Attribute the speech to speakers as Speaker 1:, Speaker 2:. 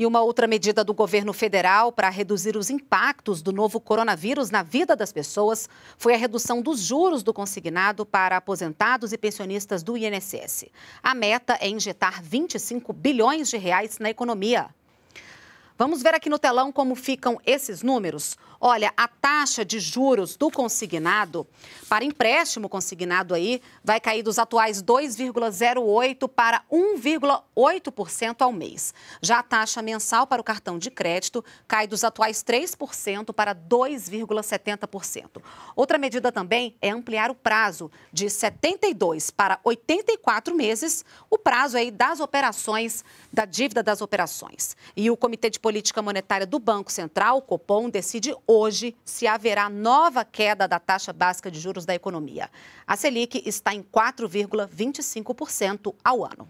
Speaker 1: E uma outra medida do governo federal para reduzir os impactos do novo coronavírus na vida das pessoas foi a redução dos juros do consignado para aposentados e pensionistas do INSS. A meta é injetar 25 bilhões de reais na economia. Vamos ver aqui no telão como ficam esses números. Olha, a taxa de juros do consignado para empréstimo consignado aí vai cair dos atuais 2,08 para 1,8% ao mês. Já a taxa mensal para o cartão de crédito cai dos atuais 3% para 2,70%. Outra medida também é ampliar o prazo de 72 para 84 meses, o prazo aí das operações da dívida das operações. E o Comitê de política monetária do Banco Central, o Copom, decide hoje se haverá nova queda da taxa básica de juros da economia. A Selic está em 4,25% ao ano.